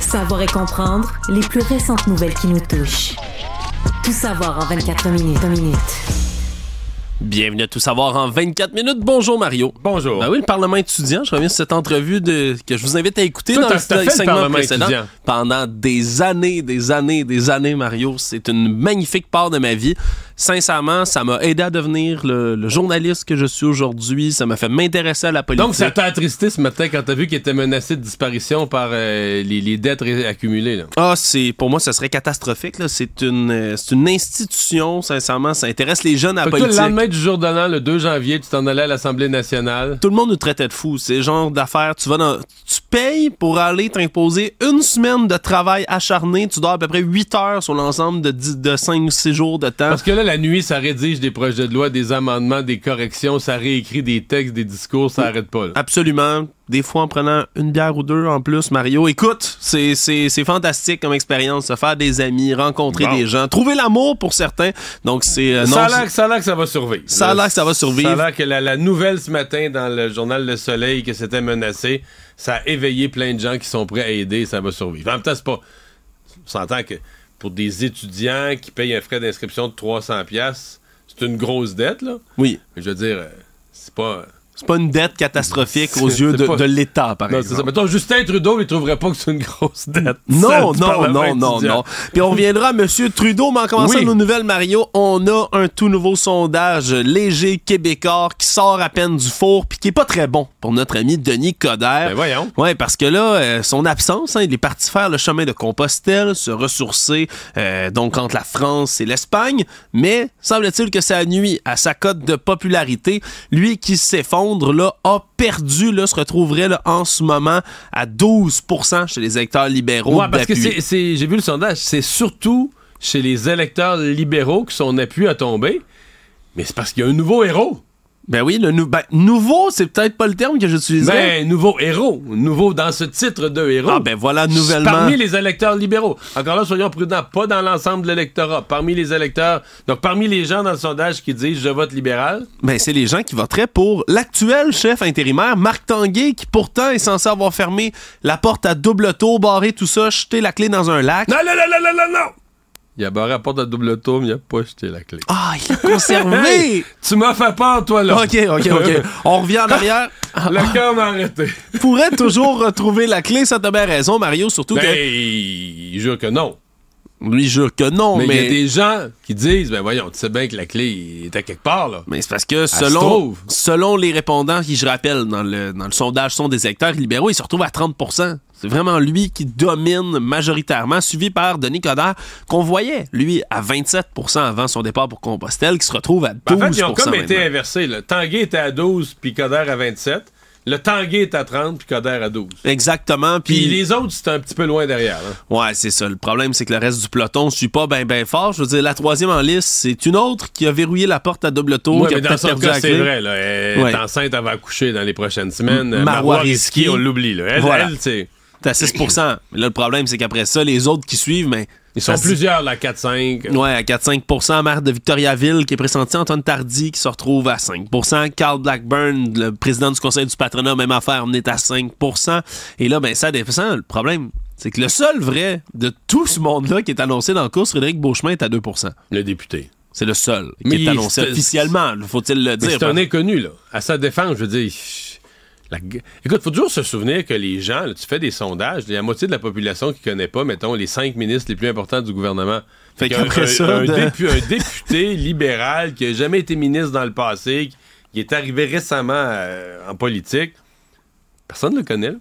Savoir et comprendre les plus récentes nouvelles qui nous touchent. Tout savoir en 24 minutes. Bienvenue à Tout savoir en 24 minutes. Bonjour Mario. Bonjour. Ben oui, le Parlement étudiant, je reviens sur cette entrevue de, que je vous invite à écouter dans le, le segment Pendant des années, des années, des années, Mario, c'est une magnifique part de ma vie sincèrement, ça m'a aidé à devenir le, journaliste que je suis aujourd'hui. Ça m'a fait m'intéresser à la politique. Donc, ça t'a attristé ce matin quand t'as vu qu'il était menacé de disparition par euh, les, dettes accumulées. Ah, c'est pour moi, ça serait catastrophique. C'est une, euh, une institution, sincèrement. Ça intéresse les jeunes à la politique. le lendemain du jour de le 2 janvier, tu t'en allais à l'Assemblée nationale. Tout le monde nous traitait de fous. C'est genre d'affaires. Tu vas tu payes pour aller t'imposer une semaine de travail acharné. Tu dors à peu près 8 heures sur l'ensemble de, de 5 ou 6 jours de temps. Parce que là, la nuit, ça rédige des projets de loi, des amendements, des corrections, ça réécrit des textes, des discours, ça arrête pas. Absolument. Des fois, en prenant une bière ou deux en plus, Mario. Écoute, c'est, fantastique comme expérience, se faire des amis, rencontrer des gens, trouver l'amour pour certains. Donc, c'est. Euh, ça, a l'air, ça que ça va survivre. Ça a l'air que ça va survivre. Ça a l'air que la, nouvelle ce matin dans le journal Le Soleil que c'était menacé, ça a éveillé plein de gens qui sont prêts à aider ça va survivre. En même temps, c'est pas. On s'entend que pour des étudiants qui payent un frais d'inscription de 300$, c'est une grosse dette, là. Oui. je veux dire, euh, c'est pas c'est pas une dette catastrophique aux yeux de, l'État, par non, exemple. Ça. Mettons, Justin Trudeau, il trouverait pas que c'est une grosse dette. Non, non, non, non, non. Puis on reviendra à M. Trudeau, mais en commençant nos nouvelles, Mario, on a un tout nouveau sondage léger québécois qui sort à peine du four puis qui est pas très bon pour notre ami Denis Coderre. Ben voyons. Ouais, parce que là, euh, son absence, hein, il est parti faire le chemin de Compostelle, se ressourcer euh, donc entre la France et l'Espagne, mais semble-t-il que ça nuit à sa cote de popularité, lui qui s'effondre a perdu là, se retrouverait en ce moment à 12 chez les électeurs libéraux. parce que c'est, j'ai vu le sondage, c'est surtout chez les électeurs libéraux que son appui a tombé, mais c'est parce qu'il y a un nouveau héros. Ben oui, le nouveau. ben, nouveau, c'est peut-être pas le terme que je suis... Ben, nouveau héros. Nouveau dans ce titre de héros. Ah, ben voilà, nouvellement. Parmi les électeurs libéraux. Encore là, soyons prudents. Pas dans l'ensemble de l'électorat. Parmi les électeurs. Donc, parmi les gens dans le sondage qui disent je vote libéral. Ben, c'est les gens qui voteraient pour l'actuel chef intérimaire, Marc Tanguay, qui pourtant est censé avoir fermé la porte à double tour, barré tout ça, jeté la clé dans un lac. Non, non, non, non, non, non! Il a barré la porte à double tour, mais il a pas jeté la clé. Ah, il l'a conservé! tu m'as fait peur, toi, là. OK, OK, OK. On revient en arrière. Le cœur m'a arrêté. Pourrait toujours retrouver la clé, ça t'as bien raison, Mario, surtout ben, que... il jure que non. Lui jure que non, mais. il y a des gens qui disent, ben voyons, tu sais bien que la clé était quelque part, là. Mais c'est parce que selon, selon les répondants qui, je rappelle, dans le, dans le sondage sont des électeurs libéraux, ils se retrouvent à 30 c'est vraiment lui qui domine majoritairement, suivi par Denis Coderre, qu'on voyait, lui, à 27 avant son départ pour Compostelle, qui se retrouve à 12 En fait, ils ont comme été inversés. Tanguay était à 12, puis Coderre à 27. Le Tanguay est à 30, puis Coderre à 12. Exactement. Puis les autres, c'est un petit peu loin derrière. Hein. Ouais, c'est ça. Le problème, c'est que le reste du peloton ne suit pas bien ben fort. Je veux dire, la troisième en liste, c'est une autre qui a verrouillé la porte à double tour. Oui, mais dans son cas, c'est vrai. Là. Elle est enceinte, elle va accoucher dans les prochaines semaines. Marois on l'oublie. Elle, voilà à 6 Mais là, le problème, c'est qu'après ça, les autres qui suivent, mais ben, ils sont plusieurs, là, 4-5. Ouais, à 4-5 maire de Victoriaville, qui est pressenti Antoine Tardy, qui se retrouve à 5 Carl Blackburn, le président du conseil du patronat, même affaire, on est à 5 Et là, ben, ça descend. Le problème, c'est que le seul vrai de tout ce monde-là qui est annoncé dans la course, Frédéric Beauchemin est à 2 Le député. C'est le seul qui est annoncé officiellement, faut-il le dire. C'est un hein? inconnu, là. À sa défense, je veux dire Écoute, Écoute, faut toujours se souvenir que les gens, tu fais des sondages, il la moitié de la population qui connaît pas, mettons, les cinq ministres les plus importants du gouvernement. Fait, ça, un, ben- député libéral qui a jamais été ministre dans le passé, qui, est arrivé récemment euh, en politique, personne ne le connaît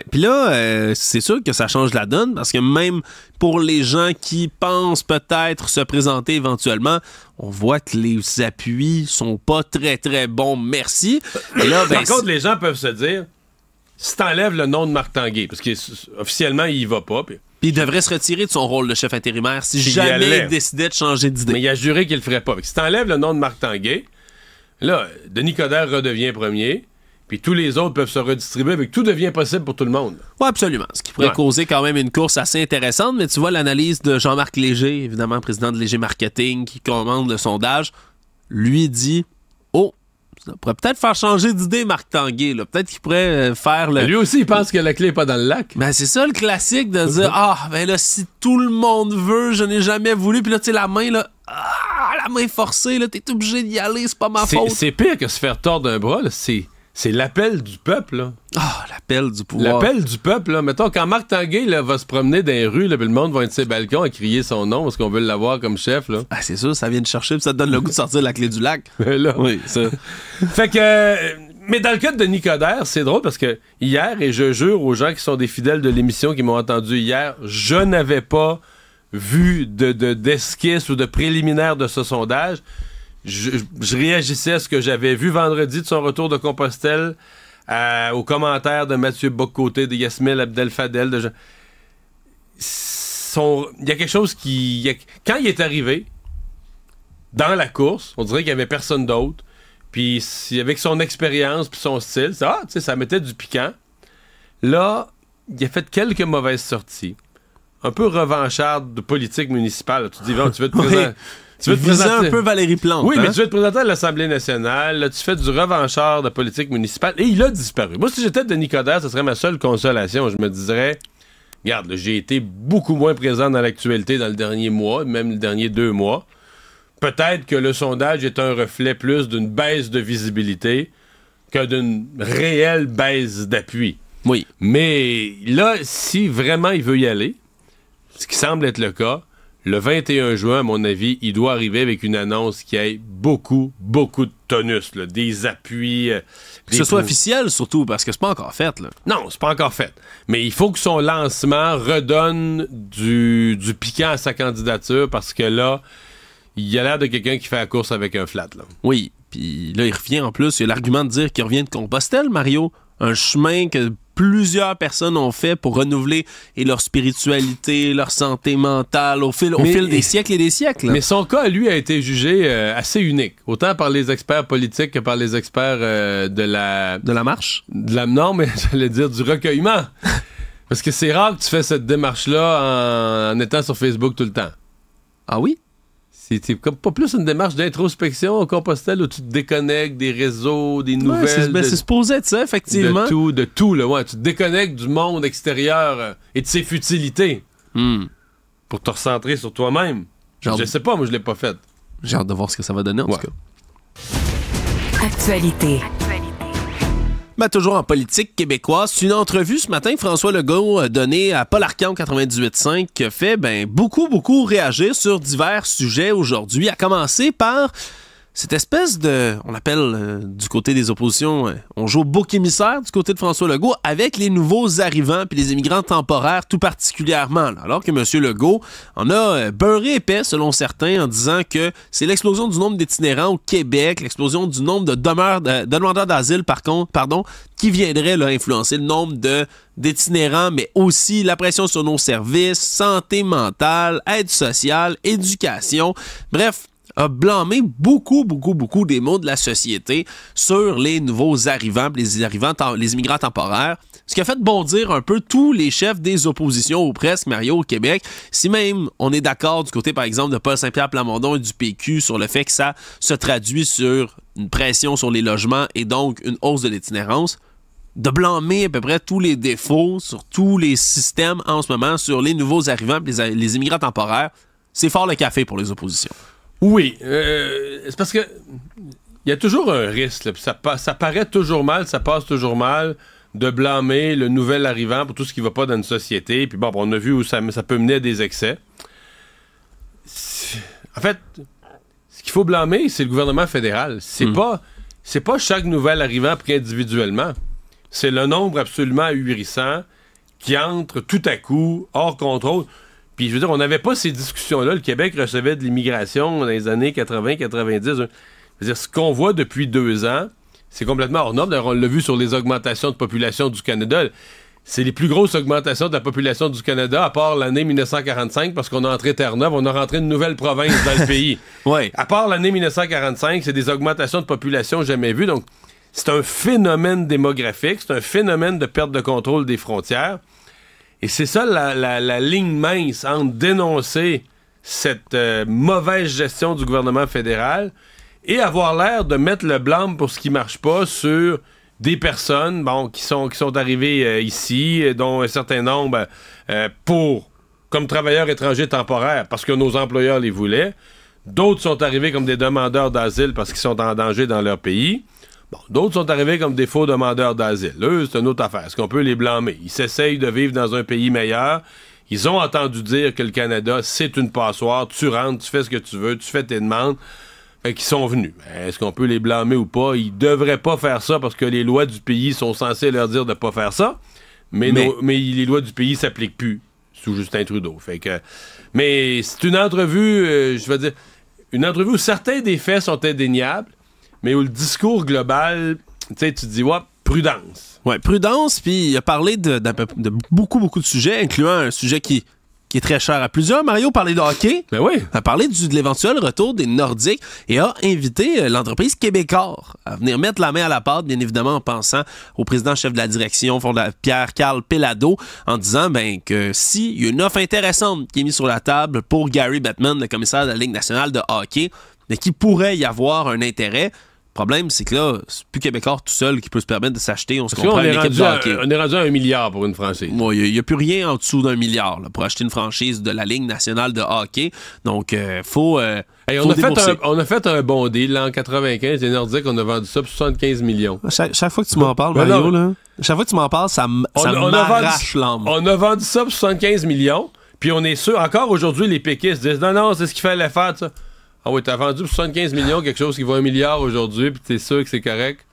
puis là, euh, c'est sûr que ça change la donne parce que même pour les gens qui pensent peut-être se présenter éventuellement, on voit que les appuis sont pas très très bons. Merci. Ben, Par contre, les gens peuvent se dire si t'enlèves le nom de Marc Tanguay, parce qu'officiellement, il va pas. Puis il devrait se retirer de son rôle de chef intérimaire si jamais il décidait de changer d'idée. Mais il a juré qu'il le ferait pas. Si t'enlèves le nom de Marc Tanguay, là, Denis Coderre redevient premier puis tous les autres peuvent se redistribuer, mais tout devient possible pour tout le monde. Oui, absolument. Ce qui pourrait causer quand même une course assez intéressante, mais tu vois l'analyse de Jean-Marc Léger, évidemment président de Léger Marketing, qui commande le sondage, lui dit Oh, ça pourrait peut-être faire changer d'idée Marc Tanguay. Peut-être qu'il pourrait euh, faire le. lui aussi, il pense que la clé n'est pas dans le lac. Ben, c'est ça le classique de dire Ah, ben là, si tout le monde veut, je n'ai jamais voulu. Puis là, tu sais, la main, là, ah, la main forcée, là, t'es obligé d'y aller, c'est pas ma faute. C'est pire que se faire tordre d'un bras, c'est c'est l'appel du peuple. Ah, l'appel du pouvoir. L'appel du peuple. Là. Mettons, quand Marc Tanguay va se promener dans les rues, le monde va être sur ses balcons à crier son nom parce qu'on veut l'avoir comme chef. Là. Ah, c'est sûr, ça vient de chercher, ça donne le goût de sortir la clé du lac. Ben, oui, ça. fait que. Euh, mais dans le cas de Nicodère, c'est drôle parce que hier, et je jure aux gens qui sont des fidèles de l'émission qui m'ont entendu hier, je n'avais pas vu de d'esquisse ou de préliminaire de ce sondage je, réagissais à ce que j'avais vu vendredi de son retour de Compostelle, euh, aux commentaires de Mathieu Boccoté, de Yasmil Abdel Fadel. Il y a quelque chose qui. Quand il est arrivé dans la course, on dirait qu'il n'y avait personne d'autre. Puis avec son expérience puis son style, ça, ah, ça mettait du piquant. Là, il a fait quelques mauvaises sorties. Un peu revanchard de politique municipale. Tu dis, tu veux te présenter. Tu veux te présenter un peu Valérie Plante. Oui, mais hein? tu veux te présenter à l'Assemblée nationale, là, tu fais du revanchard de politique municipale et il a disparu. Moi, si j'étais de Nicodère, ce serait ma seule consolation. Je me dirais, regarde, j'ai été beaucoup moins présent dans l'actualité dans le dernier mois, même le dernier deux mois. Peut-être que le sondage est un reflet plus d'une baisse de visibilité que d'une réelle baisse d'appui. Oui. Mais là, si vraiment il veut y aller, ce qui semble être le cas, le 21 juin, à mon avis, il doit arriver avec une annonce qui ait beaucoup, beaucoup de tonus, des appuis. Euh, que ce soit officiel surtout, parce que c'est pas encore fait. Là. Non, c'est pas encore fait. Mais il faut que son lancement redonne du, piquant à sa candidature, parce que là, il a l'air de quelqu'un qui fait la course avec un flat. Oui, puis là, il revient en plus, il y a l'argument de dire qu'il revient de Compostelle, Mario. Un chemin que plusieurs personnes ont fait pour renouveler leur spiritualité, leur santé mentale au fil, des siècles et des siècles. Mais son cas, lui, a été jugé euh, assez unique, autant par les experts politiques que par les experts euh, de la... De la marche? De la, norme j'allais dire du recueillement. Parce que c'est rare que tu fais cette démarche-là en étant sur Facebook tout le temps. Ah oui? c'est comme pas plus une démarche d'introspection au Compostelle où tu te déconnectes des réseaux, des nouvelles. c'est ben, supposé tu sais, effectivement. De tout, de tout, ouais. Tu te déconnectes du monde extérieur euh, et de ses futilités hmm. pour te recentrer sur toi-même. Je sais pas, moi, je l'ai pas fait. J'ai hâte de voir ce que ça va donner, en tout cas. Actualité mais ben, toujours en politique québécoise. Une entrevue ce matin, François Legault donné à Paul Arcan 98.5 qui fait ben, beaucoup, beaucoup réagir sur divers sujets aujourd'hui, à commencer par cette espèce de, on appelle euh, du côté des oppositions, euh, on joue beaucoup bouc émissaire du côté de François Legault avec les nouveaux arrivants puis les immigrants temporaires tout particulièrement. Alors que M. Legault en a euh, beurré épais selon certains en disant que c'est l'explosion du nombre d'itinérants au Québec, l'explosion du nombre de, de, demandeurs d'asile par contre, pardon, qui viendrait influencer le nombre de d'itinérants, mais aussi la pression sur nos services, santé mentale, aide sociale, éducation. Bref, a blâmé beaucoup, beaucoup, beaucoup des mots de la société sur les nouveaux arrivants, les, arrivants les immigrants temporaires, ce qui a fait bondir un peu tous les chefs des oppositions aux presses, Mario, au Québec. Si même on est d'accord du côté, par exemple, de Paul Saint-Pierre Plamondon et du PQ sur le fait que ça se traduit sur une pression sur les logements et donc une hausse de l'itinérance, de blâmer à peu près tous les défauts sur tous les systèmes en ce moment, sur les nouveaux arrivants, les, les immigrants temporaires, c'est fort le café pour les oppositions. Oui, euh, c'est parce que il y a toujours un risque. ça, ça, paraît toujours mal, ça passe toujours mal de blâmer le nouvel arrivant pour tout ce qui va pas dans une société. Puis bon, on a vu où ça, peut mener à des excès. En fait, ce qu'il faut blâmer, c'est le gouvernement fédéral. C'est hmm. pas c'est pas chaque nouvel arrivant pris individuellement. C'est le nombre absolument huérissant qui entre tout à coup, hors contrôle. Puis je veux dire, on n'avait pas ces discussions-là. Le Québec recevait de l'immigration dans les années 80-90. dire, ce qu'on voit depuis deux ans, c'est complètement hors norme. D'ailleurs, on l'a vu sur les augmentations de population du Canada. C'est les plus grosses augmentations de la population du Canada, à part l'année 1945, parce qu'on a entré Terre-Neuve, on a rentré une nouvelle province dans le pays. Ouais. À part l'année 1945, c'est des augmentations de population jamais vues. Donc, c'est un phénomène démographique, c'est un phénomène de perte de contrôle des frontières. Et c'est ça la, ligne mince entre dénoncer cette euh, mauvaise gestion du gouvernement fédéral et avoir l'air de mettre le blâme pour ce qui marche pas sur des personnes qui, sont, arrivées euh, ici, dont un certain nombre euh, pour comme travailleurs étrangers temporaires parce que nos employeurs les voulaient. D'autres sont arrivés comme des demandeurs d'asile parce qu'ils sont en danger dans leur pays. Bon, d'autres sont arrivés comme des faux demandeurs d'asile. Eux, c'est une autre affaire. Est-ce qu'on peut les blâmer? Ils s'essayent de vivre dans un pays meilleur. Ils ont entendu dire que le Canada, c'est une passoire. Tu rentres, tu fais ce que tu veux, tu fais tes demandes. Fait qu'ils sont venus. Est-ce qu'on peut les blâmer ou pas? Ils devraient pas faire ça parce que les lois du pays sont censées leur dire de pas faire ça. Mais, les lois du pays s'appliquent plus sous Justin Trudeau. Fait que, mais c'est une entrevue, euh, je veux dire, une entrevue où certains des faits sont indéniables mais où le discours global, tu sais, tu dis, ouais, prudence. Ouais, prudence, puis il a parlé de, beaucoup, beaucoup de sujets, incluant un sujet qui, qui est très cher à plusieurs. Mario parlait de hockey. Ben oui. A parlé de l'éventuel retour des Nordiques et a invité euh, l'entreprise Québécois à venir mettre la main à la pâte, bien évidemment, en pensant au président chef de la direction, Pierre-Carl Pelado, en disant ben, que s'il y a une offre intéressante qui est mise sur la table pour Gary Batman, le commissaire de la Ligue nationale de hockey, mais qu'il pourrait y avoir un intérêt, problème, c'est que là, c'est plus Québécois tout seul qui peut se permettre de s'acheter. On se comprend on est, de hockey. À, on est rendu à un milliard pour une franchise. Il n'y a, plus rien en dessous d'un milliard pour acheter une franchise de la Ligue nationale de hockey. Donc, il euh, faut. Euh, on, a fait un, on a fait un bon deal en 95. Les Nordiques, on a vendu ça pour 75 millions. Chaque, fois que tu m'en parles, ben Mario, là, chaque fois que tu m'en parles, ça, m'arrache l'âme. On a vendu ça pour 75 millions. Puis on est sûr, encore aujourd'hui, les péquistes disent non, non, c'est ce qu'il fallait faire. ça ». Ah oui, t'as vendu pour 75 millions quelque chose qui vaut un milliard aujourd'hui, puis t'es sûr que c'est correct?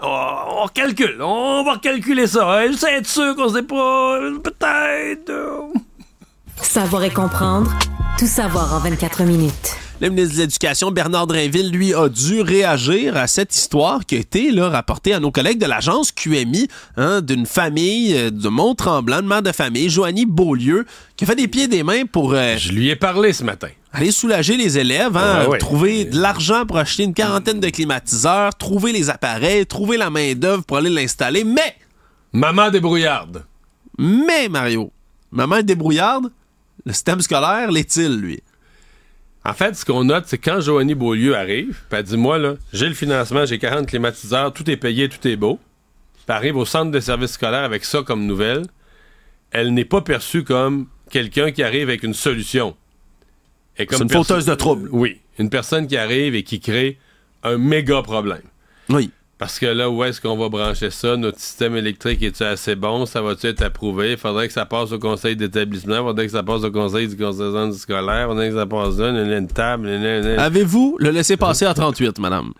Oh, on calcule, on va calculer ça. Hein. Je être sûr qu'on sait pas. Peut-être. Savoir et comprendre, tout savoir en 24 minutes. Le ministre de l'Éducation, Bernard Drinville, lui, a dû réagir à cette histoire qui a été rapportée à nos collègues de l'agence QMI hein, d'une famille euh, de Mont-Tremblant, de mère de famille, Joanie Beaulieu, qui a fait des pieds et des mains pour... Euh, Je lui ai parlé ce matin aller soulager les élèves, hein, trouver de l'argent pour acheter une quarantaine de climatiseurs, trouver les appareils, trouver la main-d'œuvre pour aller l'installer, mais. Maman débrouillarde. Mais, Mario, maman débrouillarde, le système scolaire l'est-il, lui? En fait, ce qu'on note, c'est quand Joanie Beaulieu arrive, pis elle dit Moi, là, j'ai le financement, j'ai 40 climatiseurs, tout est payé, tout est beau. Puis elle arrive au centre de services scolaires avec ça comme nouvelle. Elle n'est pas perçue comme quelqu'un qui arrive avec une solution. C'est une fauteuse de trouble. Oui. Une personne qui arrive et qui crée un méga problème. Oui. Parce que là, où est-ce qu'on va brancher ça? Notre système électrique est il assez bon? Ça va-tu être approuvé? Faudrait que ça passe au conseil d'établissement. Faudrait que ça passe au conseil du conseil scolaire. Faudrait que ça passe là, une, une table. Avez-vous le laissé passer à 38, madame?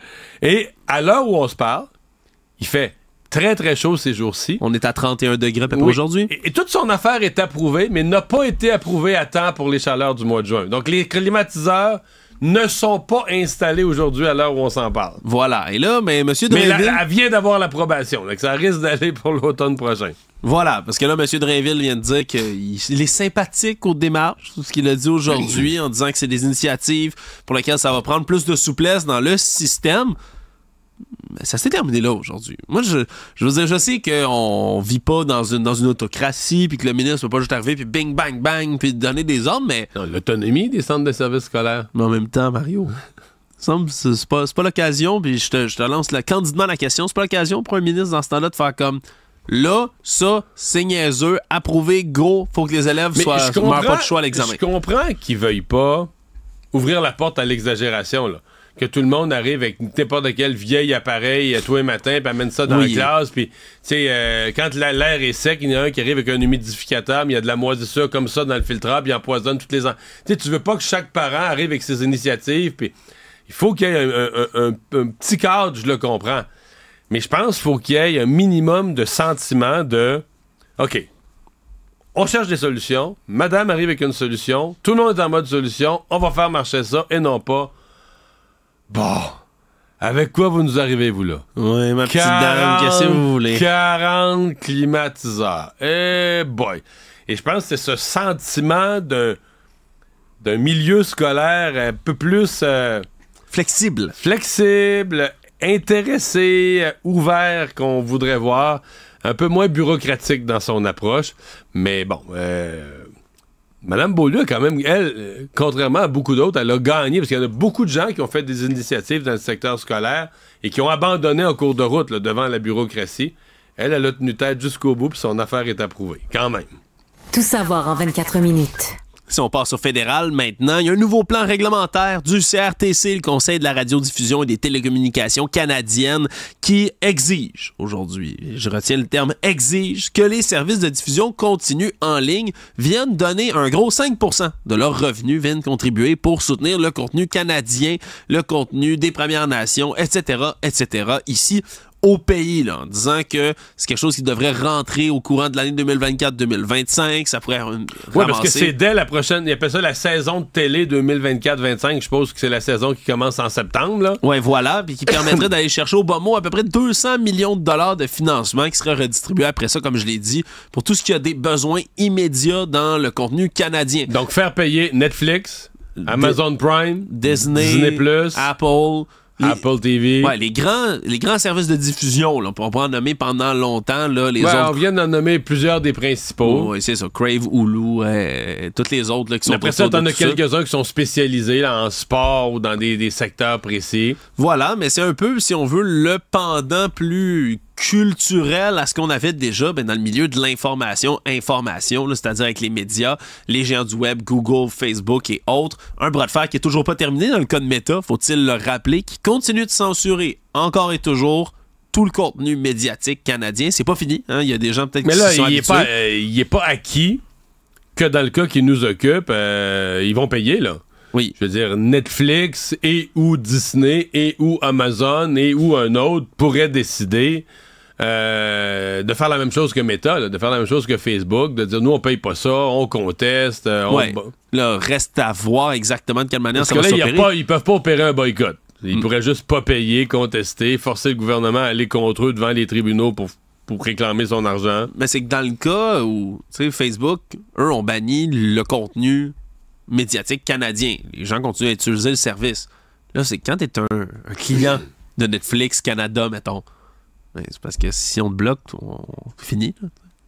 Et à l'heure où on se parle, il fait très très chaud ces jours-ci. On est à 31 degrés aujourd'hui. et, toute son affaire est approuvée, mais n'a pas été approuvée à temps pour les chaleurs du mois de juin. Donc les climatiseurs ne sont pas installés aujourd'hui à l'heure où on s'en parle. Voilà. Et là, mais M. vient d'avoir l'approbation, ça risque d'aller pour l'automne prochain. Voilà, parce que là, M. Drainville vient de dire qu'il est sympathique aux démarches, ce qu'il a dit aujourd'hui, en disant que c'est des initiatives pour lesquelles ça va prendre plus de souplesse dans le système ça s'est terminé là aujourd'hui. Moi, je, je veux dire, je sais qu'on vit pas dans une, dans une autocratie, puis que le ministre peut pas juste arriver, puis bing, bang, bang, puis donner des ordres, mais. L'autonomie des centres de services scolaires. Mais en même temps, Mario. C'est pas, pas l'occasion, puis je te, lance la, candidement la question. C'est pas l'occasion pour un ministre dans ce temps-là de faire comme Là, ça, c'est niaiseux, approuvé, gros, faut que les élèves soient, pas de choix à l'examen. Je comprends qu'ils veuillent pas ouvrir la porte à l'exagération, là que tout le monde arrive avec n'importe quel vieil appareil tous les matins, puis amène ça dans la classe. Puis, tu sais, euh, quand l'air est sec, il y en a un qui arrive avec un humidificateur, mais il y a de la moisissure comme ça dans le filtre, puis il empoisonne toutes les ans. Tu sais, tu veux pas que chaque parent arrive avec ses initiatives, puis il faut qu'il y ait un, un, petit cadre, je le comprends. Mais je pense qu'il faut qu'il y ait un minimum de sentiment de OK, on cherche des solutions, madame arrive avec une solution, tout le monde est en mode solution, on va faire marcher ça et non pas Bon. Avec quoi vous nous arrivez, vous, là? Oui, ma petite dame, qu'est-ce que vous voulez? 40 climatiseurs. Eh boy! Et je pense que c'est ce sentiment d'un, milieu scolaire un peu plus... Euh, flexible. Flexible, intéressé, euh, ouvert qu'on voudrait voir. Un peu moins bureaucratique dans son approche. Mais bon... Euh, Madame Beaulieu, a quand même, elle, euh, contrairement à beaucoup d'autres, elle a gagné parce qu'il y en a beaucoup de gens qui ont fait des initiatives dans le secteur scolaire et qui ont abandonné en cours de route devant la bureaucratie. Elle, elle a tenu tête jusqu'au bout, puis son affaire est approuvée, quand même. Tout savoir en 24 minutes. Si on passe au fédéral maintenant, il y a un nouveau plan réglementaire du CRTC, le Conseil de la radiodiffusion et des télécommunications canadiennes, qui exige aujourd'hui, je retiens le terme exige, que les services de diffusion continue en ligne viennent donner un gros 5% de leurs revenus, viennent contribuer pour soutenir le contenu canadien, le contenu des Premières Nations, etc., etc. ici au pays, en disant que c'est quelque chose qui devrait rentrer au courant de l'année 2024-2025. Ça pourrait. Ramasser. Oui, parce que c'est dès la prochaine. il pas ça la saison de télé 2024-25. Je suppose que c'est la saison qui commence en septembre. Oui, voilà. Puis qui permettrait d'aller chercher au bon mot à peu près 200 millions de dollars de financement qui serait redistribué après ça, comme je l'ai dit, pour tout ce qui a des besoins immédiats dans le contenu canadien. Donc, faire payer Netflix, Amazon Prime, Disney Apple. Apple TV. les grands, les grands services de diffusion, on peut en nommer pendant longtemps. Là, les On vient d'en nommer plusieurs des principaux. Oui, c'est ça. Crave, Hulu, euh, toutes les autres qui sont Après ça, t'en as quelques-uns qui sont spécialisés en sport ou dans des, des secteurs précis. Voilà, mais c'est un peu, si on veut, le pendant plus culturel à ce qu'on avait déjà ben, dans le milieu de l'information, information, c'est-à-dire avec les médias, les géants du web, Google, Facebook et autres. Un bras de fer qui est toujours pas terminé dans le cas de Meta, faut-il le rappeler, qui continue de censurer encore et toujours tout le contenu médiatique canadien. C'est pas fini, hein? il y a des gens peut-être qui là, il est pas, euh, il est pas acquis que dans le cas qui nous occupe, euh, ils vont payer, là. Oui. Je veux dire, Netflix et ou Disney et ou Amazon et ou un autre pourrait décider euh, de faire la même chose que Meta, de faire la même chose que Facebook, de dire nous on paye pas ça, on conteste. Euh, là, reste à voir exactement de quelle manière Parce ça va s'opérer. ils peuvent pas opérer un boycott. Ils mm. pourraient juste pas payer, contester, forcer le gouvernement à aller contre eux devant les tribunaux pour réclamer son argent. Mais c'est que dans le cas où Facebook, eux ont banni le contenu médiatique canadien. Les gens continuent à utiliser le service. Là, c'est quand tu es un client de Netflix Canada, mettons ben, c'est parce que si on te bloque, on, finit.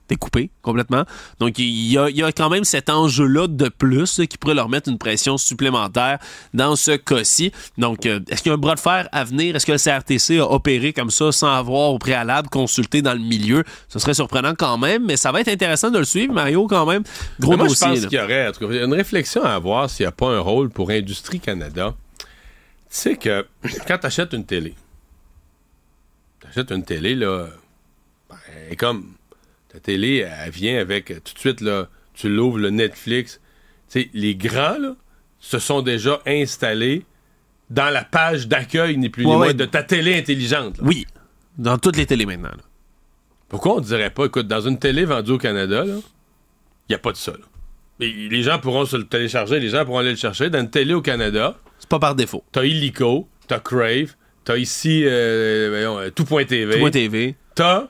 T'es coupé complètement. Donc, il y, a, quand même cet enjeu-là de plus qui pourrait leur mettre une pression supplémentaire dans ce cas-ci. Donc, euh, est-ce qu'il y a un bras de fer à venir? Est-ce que le CRTC a opéré comme ça sans avoir au préalable consulté dans le milieu? Ce serait surprenant quand même, mais ça va être intéressant de le suivre, Mario, quand même. Gros moi, Je pense qu'il y aurait une réflexion à avoir s'il n'y a pas un rôle pour Industrie Canada. Tu sais que quand tu achètes une télé, t'achètes une télé, là, ben, comme ta télé, elle vient avec euh, tout de suite, là, tu l'ouvres, le Netflix. sais, les grands, là, se sont déjà installés dans la page d'accueil, ni plus ni moins, de ta télé intelligente. Oui, dans toutes les télés maintenant. Là. Pourquoi on dirait pas, écoute, dans une télé vendue au Canada, il n'y a pas de ça. là. les gens pourront se le télécharger, les gens pourront aller le chercher. Dans une télé au Canada... C'est pas par défaut. T'as Illico, t'as Crave, T'as ici euh, euh, Tout tout.tv. TV. T'as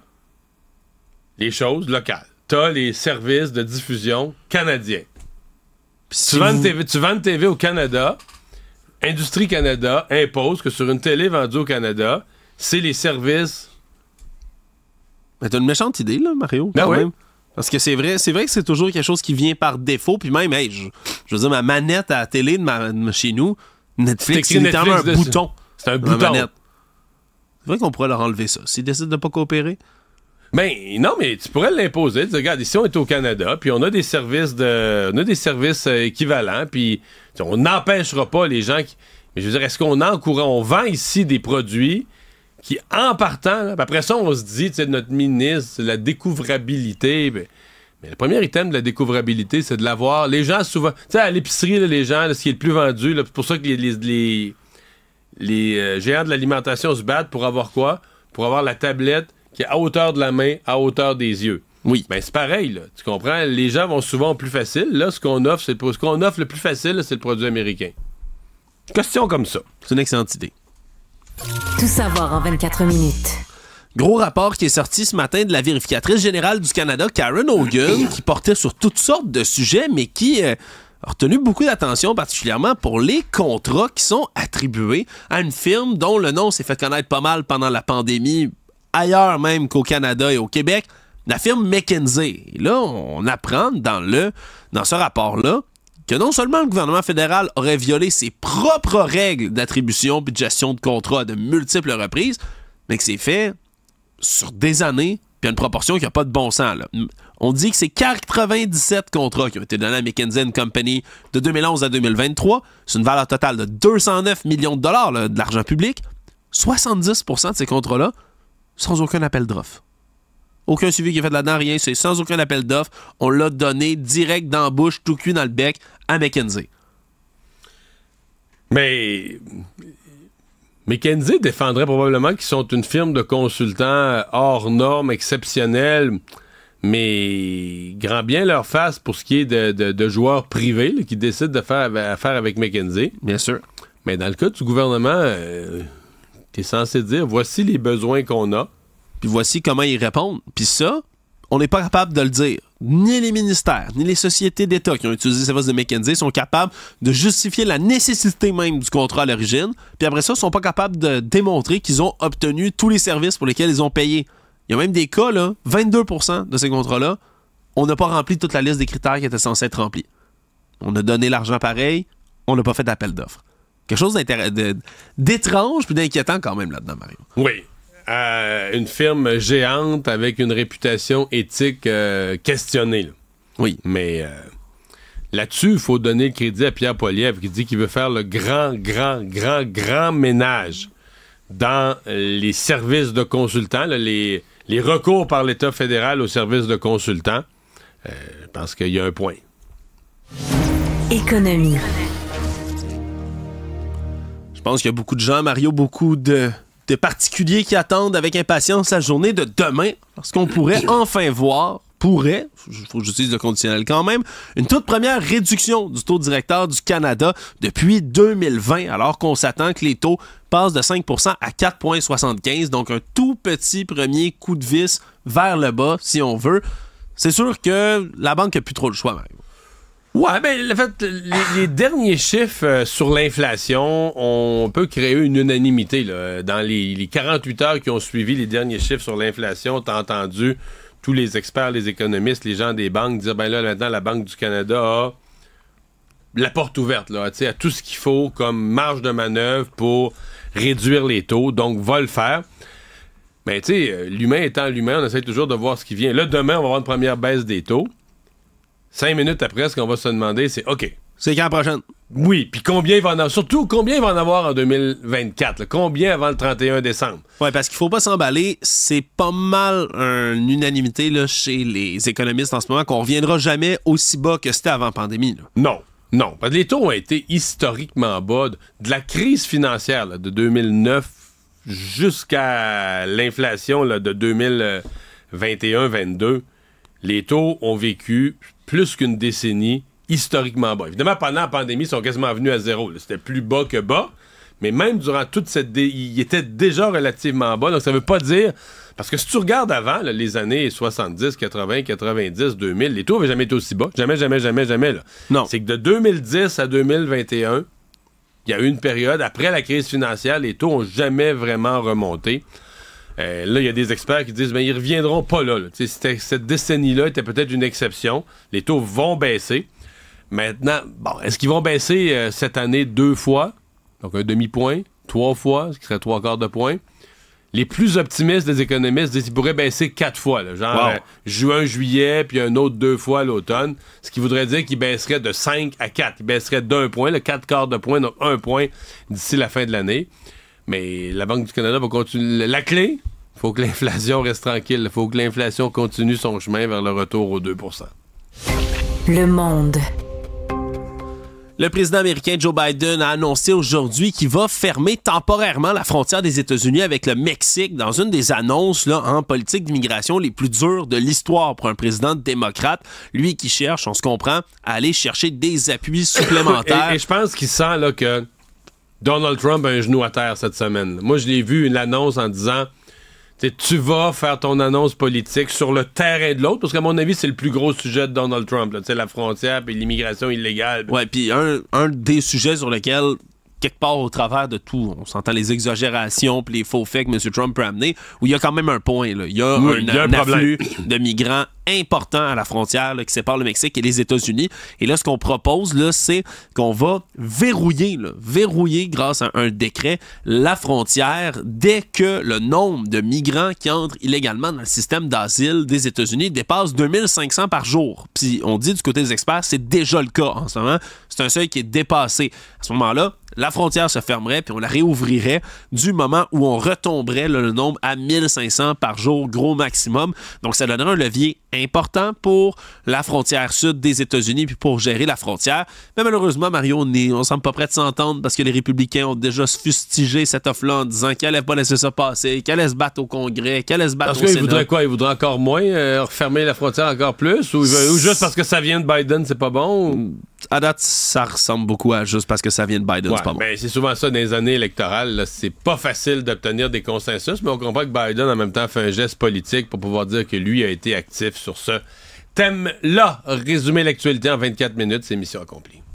les choses locales. T'as les services de diffusion canadiens. tu, vends TV, une TV, au Canada, Industrie Canada impose que sur une télé vendue au Canada, c'est les services. Mais t'as une méchante idée, là, Mario. Ben Parce que c'est vrai, c'est vrai que c'est toujours quelque chose qui vient par défaut. Puis même, je, veux dire, ma manette à télé de, chez nous, Netflix, c'est un bouton. C'est un bouton. C'est vrai qu'on pourrait leur enlever ça. S'ils décident de ne pas coopérer. Mais ben, non, mais tu pourrais l'imposer. regarde, ici on est au Canada, puis on a des services de, on a des services euh, équivalents, puis on n'empêchera pas les gens qui. Mais je veux dire, est-ce qu'on courant on vend ici des produits qui, en partant, après ça, on se dit, tu notre ministre, la découvrabilité. Ben, mais le premier item de la découvrabilité, c'est de l'avoir. Les gens, souvent, tu sais, à l'épicerie, les gens, ce qui est le plus vendu, c'est pour ça que les les euh, géants de l'alimentation se battent pour avoir quoi? Pour avoir la tablette qui est à hauteur de la main, à hauteur des yeux. Oui. Mais ben, c'est pareil, là. Tu comprends? Les gens vont souvent plus facile. Là, ce qu'on offre, c'est ce qu'on offre le plus facile, c'est le produit américain. Question comme ça. C'est une excellente idée. Tout savoir en 24 minutes. Gros rapport qui est sorti ce matin de la vérificatrice générale du Canada, Karen Hogan, qui portait sur toutes sortes de sujets, mais qui, euh, retenu beaucoup d'attention, particulièrement pour les contrats qui sont attribués à une firme dont le nom s'est fait connaître pas mal pendant la pandémie, ailleurs même qu'au Canada et au Québec, la firme McKinsey. Et là, on apprend dans, le, dans ce rapport-là que non seulement le gouvernement fédéral aurait violé ses propres règles d'attribution et de gestion de contrats de multiples reprises, mais que c'est fait sur des années, puis à une proportion qui n'a pas de bon sens. Là on dit que c'est 97 contrats qui ont été donnés à McKenzie Company de 2011 à 2023. C'est une valeur totale de 209 millions de dollars de l'argent public. 70% de ces contrats-là sans aucun appel d'offres. Aucun suivi qui a fait là-dedans, rien. C'est sans aucun appel d'offres. On l'a donné direct dans bouche, tout cuit dans le bec à McKenzie. Mais McKenzie défendrait probablement qu'ils sont une firme de consultants euh, hors normes, exceptionnelle mais grand bien leur face pour ce qui est de, joueurs privés qui décident de faire affaire avec McKenzie. Bien sûr. Mais dans le cas du gouvernement, euh, t'es tu es censé dire voici les besoins qu'on a. Puis voici comment ils répondent. Puis ça, on n'est pas capable de le dire. Ni les ministères, ni les sociétés d'État qui ont utilisé ces services de McKenzie sont capables de justifier la nécessité même du contrat à l'origine. Puis après ça, ils sont pas capables de démontrer qu'ils ont obtenu tous les services pour lesquels ils ont payé y a même des cas, là, 22 de ces contrats-là, on n'a pas rempli toute la liste des critères qui étaient censés être remplis. On a donné l'argent pareil, on n'a pas fait d'appel d'offres. Quelque chose d'étrange puis d'inquiétant quand même là-dedans, Mario. Oui. une firme géante avec une réputation éthique euh, questionnée. Oui. Mais euh, là-dessus, il faut donner le crédit à Pierre Poilievre qui dit qu'il veut faire le grand, grand, grand, grand ménage dans les services de consultants, les, les recours par l'État fédéral au service de consultants, parce euh, qu'il y a un point. Économie. Je pense qu'il y a beaucoup de gens, Mario, beaucoup de, de particuliers qui attendent avec impatience la journée de demain, parce qu'on pourrait enfin voir pourrait, faut que j'utilise le conditionnel quand même, une toute première réduction du taux directeur du Canada depuis 2020, alors qu'on s'attend que les taux passent de 5 à 4,75, donc un tout petit premier coup de vis vers le bas, si on veut. C'est sûr que la banque n'a plus trop le choix, même. Ouais, ben, le fait, les, derniers chiffres euh, sur l'inflation, on peut créer une unanimité. Dans les, les, 48 heures qui ont suivi les derniers chiffres sur l'inflation, t'as entendu tous les experts, les économistes, les gens des banques dire ben là maintenant la Banque du Canada a la porte ouverte là, à tout ce qu'il faut comme marge de manœuvre pour réduire les taux, donc va le faire. Mais tu sais, euh, l'humain étant l'humain, on essaie toujours de voir ce qui vient. Là, demain, on va avoir une première baisse des taux. Cinq minutes après, ce qu'on va se demander, c'est OK. C'est quand la prochaine? Oui, puis combien il va en avoir, surtout combien il va en avoir en 2024, combien avant le 31 décembre. Oui, parce qu'il faut pas s'emballer, c'est pas mal une unanimité chez les économistes en ce moment qu'on reviendra jamais aussi bas que c'était avant pandémie. Non, Non, non, les taux ont été historiquement bas de la crise financière de 2009 jusqu'à l'inflation de 2021-22. Les taux ont vécu plus qu'une décennie historiquement bas. Évidemment, pendant la pandémie, ils sont quasiment venus à zéro. C'était plus bas que bas. Mais même durant toute cette... il était déjà relativement bas. Donc, ça veut pas dire... Parce que si tu regardes avant, les années 70, 80, 90, 2000, les taux n'avaient jamais été aussi bas. Jamais, jamais, jamais, jamais. Non. C'est que de 2010 à 2021, il y a eu une période, après la crise financière, les taux n'ont jamais vraiment remonté. Euh, là, il y a des experts qui disent, mais ils reviendront pas là. Cette décennie-là était peut-être une exception. Les taux vont baisser. Maintenant, bon, est-ce qu'ils vont baisser euh, cette année deux fois? Donc un demi-point, trois fois, ce qui serait trois quarts de point. Les plus optimistes des économistes disent qu'ils pourraient baisser quatre fois, genre euh, juin, juillet, puis un autre deux fois l'automne, ce qui voudrait dire qu'ils baisseraient de cinq à quatre. Ils baisseraient d'un point, le quatre quarts de point, donc un point d'ici la fin de l'année. Mais la Banque du Canada va continuer. La clé, faut que l'inflation reste tranquille. Il faut que l'inflation continue son chemin vers le retour aux 2 Le monde. Le président américain Joe Biden a annoncé aujourd'hui qu'il va fermer temporairement la frontière des États-Unis avec le Mexique dans une des annonces là, en politique d'immigration les plus dures de l'histoire pour un président démocrate, lui qui cherche, on se comprend, à aller chercher des appuis supplémentaires. et, je pense qu'il sent là, que Donald Trump a un genou à terre cette semaine. Moi, je l'ai vu une annonce en disant tu vas faire ton annonce politique sur le terrain de l'autre, parce qu'à mon avis, c'est le plus gros sujet de Donald Trump, là, la frontière, et l'immigration illégale. Ouais, puis un, un des sujets sur lesquels quelque part au travers de tout. On s'entend les exagérations puis les faux faits que M. Trump peut amener, où il y a quand même un point. Il y a un, afflux de migrants importants à la frontière qui sépare le Mexique et les États-Unis. Et là, ce qu'on propose, c'est qu'on va verrouiller, verrouiller grâce à un décret la frontière dès que le nombre de migrants qui entrent illégalement dans le système d'asile des États-Unis dépasse 2500 par jour. Puis on dit du côté des experts, c'est déjà le cas en ce moment. C'est un seuil qui est dépassé. À ce moment-là, la frontière se fermerait, puis on la réouvrirait du moment où on retomberait le nombre à 1500 par jour, gros maximum. Donc, ça donnerait un levier important pour la frontière sud des États-Unis puis pour gérer la frontière. Mais malheureusement, Mario, on, ne semble pas prêt de s'entendre parce que les républicains ont déjà fustigé cette offre-là en disant qu'elle n'allait pas laisser ça passer, qu'elle allait se battre au Congrès, qu'elle allait se battre au Sénat. Parce qu'ils voudraient quoi? Ils voudraient encore moins euh, refermer la frontière encore plus? Ou, juste parce que ça vient de Biden, c'est pas bon? À date, ça ressemble beaucoup à juste parce que ça vient de Biden, c'est pas bon. Mais c'est souvent ça dans les années électorales. C'est pas facile d'obtenir des consensus, mais on comprend que Biden, en même temps, fait un geste politique pour pouvoir dire que lui a été actif sur ce thème-là. Résumer l'actualité en 24 minutes, c'est mission accomplie.